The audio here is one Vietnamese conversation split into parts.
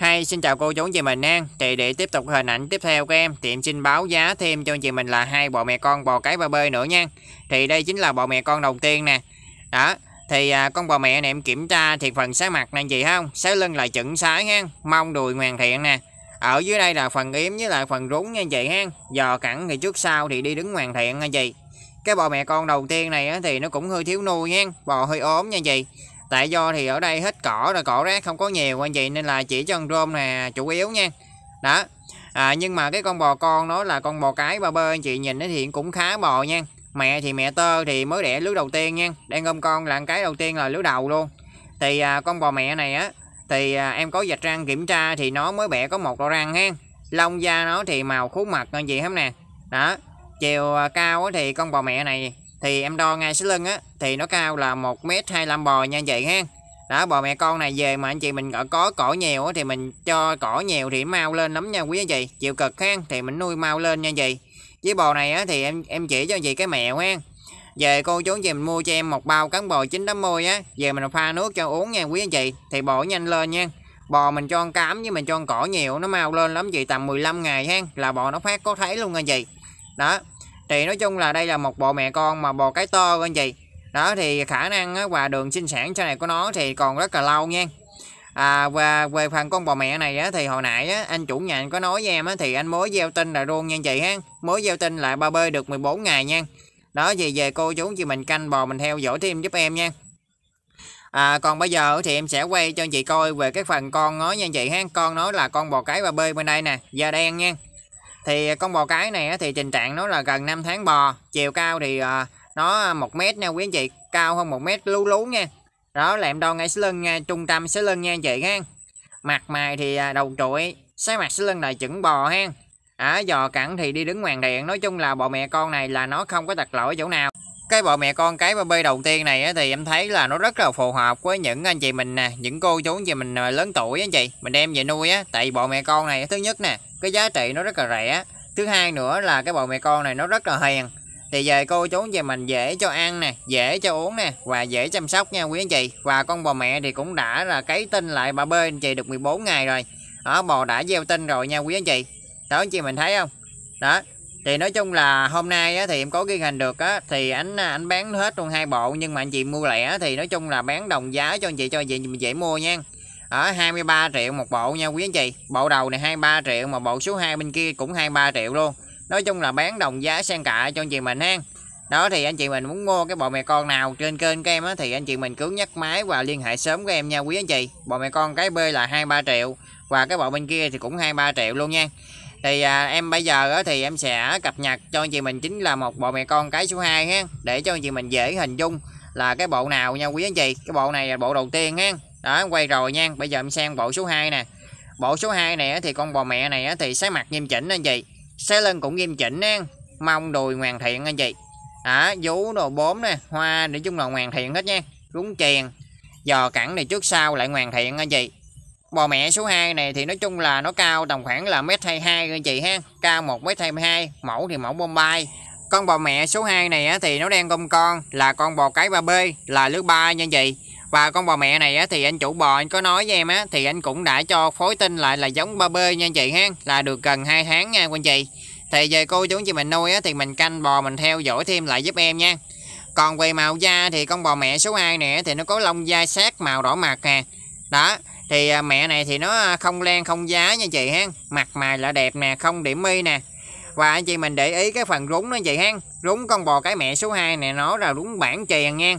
Hi, xin chào cô chú anh chị mình nha. Thì để tiếp tục hình ảnh tiếp theo của em, thì em xin báo giá thêm cho anh chị mình là hai bò mẹ con bò cái ba bơi nữa nha. Thì đây chính là bò mẹ con đầu tiên nè. Đó, thì à, con bò mẹ này em kiểm tra thì phần sáng mặt này gì không? Sáu lưng là chuẩn sái ha, mông đùi hoàn thiện nè. Ở dưới đây là phần yếm với lại phần rúng nha anh chị ha. Giò cẳng thì trước sau thì đi đứng hoàn thiện nha anh chị. Cái bò mẹ con đầu tiên này á, thì nó cũng hơi thiếu nuôi nha, bò hơi ốm nha anh chị tại do thì ở đây hết cỏ rồi cỏ rác không có nhiều anh chị nên là chỉ cho con rôm nè chủ yếu nha đó à, nhưng mà cái con bò con nó là con bò cái ba bơ anh chị nhìn nó thì cũng khá bò nha mẹ thì mẹ tơ thì mới đẻ lứa đầu tiên nha đang ôm con là cái đầu tiên là lứa đầu luôn thì à, con bò mẹ này á thì à, em có dạch răng kiểm tra thì nó mới bẻ có một đầu răng ha lông da nó thì màu khú mặt anh chị hết nè đó chiều à, cao thì con bò mẹ này thì em đo ngay cái lưng á thì nó cao là 1m25 bò nha anh chị ha đó bò mẹ con này về mà anh chị mình có cỏ nhiều thì mình cho cỏ nhiều thì mau lên lắm nha quý anh chị chịu cực ha thì mình nuôi mau lên nha anh chị với bò này á, thì em em chỉ cho anh chị cái mẹo ha về cô chú anh chị mình mua cho em một bao cắn bò chín môi á về mình pha nước cho uống nha quý anh chị thì bò nhanh lên nha bò mình cho ăn cám với mình cho ăn cỏ nhiều nó mau lên lắm chị tầm 15 ngày ha là bò nó phát có thấy luôn anh chị đó thì nói chung là đây là một bộ mẹ con mà bò cái to anh chị đó thì khả năng và đường sinh sản cho này của nó thì còn rất là lâu nha à, và về phần con bò mẹ này á, thì hồi nãy á, anh chủ nhà anh có nói với em á, thì anh mới gieo tin là luôn nha anh chị ha mới gieo tin là ba bơi được 14 ngày nha đó thì về cô chú chị mình canh bò mình theo dõi thêm giúp em nha À, còn bây giờ thì em sẽ quay cho anh chị coi về cái phần con nó nha anh chị ha con nó là con bò cái ba bơi bên đây nè da đen nha thì con bò cái này thì tình trạng nó là gần 5 tháng bò chiều cao thì ờ, nó một mét nha quý anh chị cao hơn một mét lú lú nha đó là em đo ngay xí lưng nha trung tâm xí lưng nha anh chị ha mặt mày thì à, đầu trụi sáng mặt xí lưng là chuẩn bò ha ở giò cẳng thì đi đứng hoàng điện nói chung là bò mẹ con này là nó không có tật lỗi chỗ nào cái bò mẹ con cái bê đầu tiên này thì em thấy là nó rất là phù hợp với những anh chị mình nè những cô chú anh chị mình ờ, lớn tuổi anh chị mình đem về nuôi á tại bò mẹ con này thứ nhất nè cái giá trị nó rất là rẻ thứ hai nữa là cái bò mẹ con này nó rất là hiền thì về cô chú về mình dễ cho ăn nè dễ cho uống nè và dễ chăm sóc nha quý anh chị và con bò mẹ thì cũng đã là cấy tinh lại bà bê anh chị được 14 ngày rồi đó bò đã gieo tinh rồi nha quý anh chị đó anh chị mình thấy không đó thì nói chung là hôm nay á, thì em có ghi hình được á, thì anh anh à, bán hết luôn hai bộ nhưng mà anh chị mua lẻ thì nói chung là bán đồng giá cho anh chị cho anh chị mình dễ mua nha ở 23 triệu một bộ nha quý anh chị bộ đầu này 23 triệu mà bộ số 2 bên kia cũng 23 triệu luôn nói chung là bán đồng giá sang cả cho anh chị mình ha đó thì anh chị mình muốn mua cái bộ mẹ con nào trên kênh các em á, thì anh chị mình cứ nhắc máy và liên hệ sớm với em nha quý anh chị bộ mẹ con cái B là 23 triệu và cái bộ bên kia thì cũng 23 triệu luôn nha thì à, em bây giờ á, thì em sẽ cập nhật cho anh chị mình chính là một bộ mẹ con cái số 2 ha để cho anh chị mình dễ hình dung là cái bộ nào nha quý anh chị cái bộ này là bộ đầu tiên ha đó em quay rồi nha bây giờ em sang bộ số 2 nè bộ số 2 này thì con bò mẹ này thì sái mặt nghiêm chỉnh anh chị sái lưng cũng nghiêm chỉnh ha mong đùi hoàn thiện anh chị đó vú đồ bốn nè hoa để chung là hoàn thiện hết nha đúng chèn giò cẳng này trước sau lại hoàn thiện anh chị bò mẹ số 2 này thì nói chung là nó cao tầm khoảng là mét 22 anh chị ha cao 1 mét 22 mẫu thì mẫu Bombay con bò mẹ số 2 này á, thì nó đang công con là con bò cái 3B là lứa 3 nha anh chị và con bò mẹ này á, thì anh chủ bò anh có nói với em á thì anh cũng đã cho phối tinh lại là giống 3B nha anh chị ha là được gần 2 tháng nha anh chị thì về cô chú chị mình nuôi á, thì mình canh bò mình theo dõi thêm lại giúp em nha còn về màu da thì con bò mẹ số 2 này thì nó có lông da sát màu đỏ mặt nè đó thì à, mẹ này thì nó à, không len không giá nha chị ha mặt mày là đẹp nè không điểm mi nè và anh chị mình để ý cái phần rúng đó chị ha rúng con bò cái mẹ số 2 này nó là rúng bản chèn nha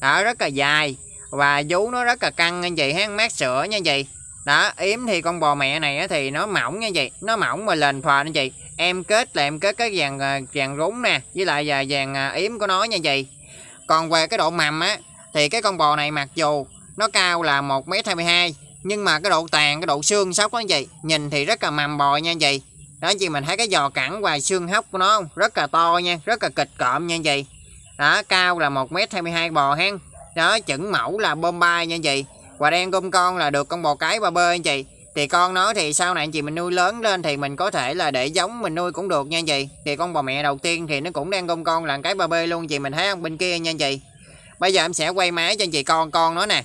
đó rất là dài và vú nó rất là căng anh chị ha mát sữa nha chị đó yếm thì con bò mẹ này thì nó mỏng nha chị nó mỏng mà lên phò anh chị em kết là em kết cái vàng à, vàng rúng nè với lại vàng, yếm của nó nha chị còn về cái độ mầm á thì cái con bò này mặc dù nó cao là 1 m hai nhưng mà cái độ tàn cái độ xương sóc có gì nhìn thì rất là mầm bò nha anh chị đó chị mình thấy cái giò cẳng và xương hốc của nó không rất là to nha rất là kịch cộm nha anh chị đó cao là 1m22 bò hen đó chuẩn mẫu là Bombay nha anh chị và đen gom con là được con bò cái ba bơi anh chị thì con nó thì sau này anh chị mình nuôi lớn lên thì mình có thể là để giống mình nuôi cũng được nha anh chị thì con bò mẹ đầu tiên thì nó cũng đang gom con là cái ba bê luôn chị mình thấy không bên kia nha anh chị bây giờ em sẽ quay máy cho anh chị con con nó nè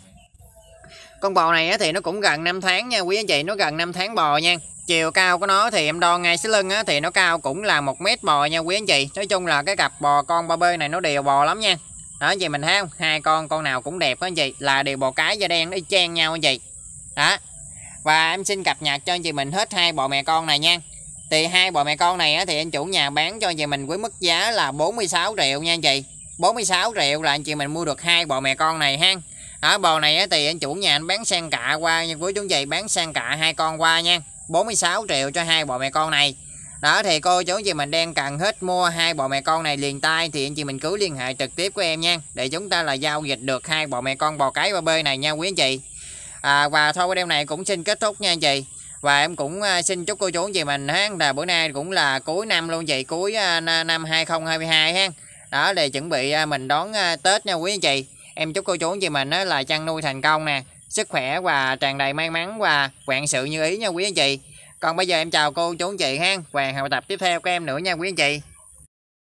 con bò này thì nó cũng gần 5 tháng nha quý anh chị, nó gần 5 tháng bò nha. Chiều cao của nó thì em đo ngay xí lưng thì nó cao cũng là một mét bò nha quý anh chị. Nói chung là cái cặp bò con ba bê này nó đều bò lắm nha. Đó anh chị mình thấy không? Hai con con nào cũng đẹp đó anh chị, là đều bò cái da đen nó chen nhau anh chị. Đó. Và em xin cập nhật cho anh chị mình hết hai bò mẹ con này nha. Thì hai bò mẹ con này thì anh chủ nhà bán cho anh chị mình với mức giá là 46 triệu nha anh chị. 46 triệu là anh chị mình mua được hai bò mẹ con này ha ở bò này thì anh chủ nhà anh bán sang cạ qua nhưng quý chúng chị bán sang cạ hai con qua nha 46 triệu cho hai bò mẹ con này đó thì cô chú chị mình đang cần hết mua hai bò mẹ con này liền tay thì anh chị mình cứ liên hệ trực tiếp của em nha để chúng ta là giao dịch được hai bò mẹ con bò cái và b này nha quý anh chị à, và thôi video này cũng xin kết thúc nha anh chị và em cũng à, xin chúc cô chú chị mình ha là bữa nay cũng là cuối năm luôn chị cuối à, năm 2022 ha đó để chuẩn bị à, mình đón Tết nha quý anh chị em chúc cô chú anh chị mình á, là chăn nuôi thành công nè sức khỏe và tràn đầy may mắn và quản sự như ý nha quý anh chị còn bây giờ em chào cô chú anh chị ha và hẹn tập tiếp theo của em nữa nha quý anh chị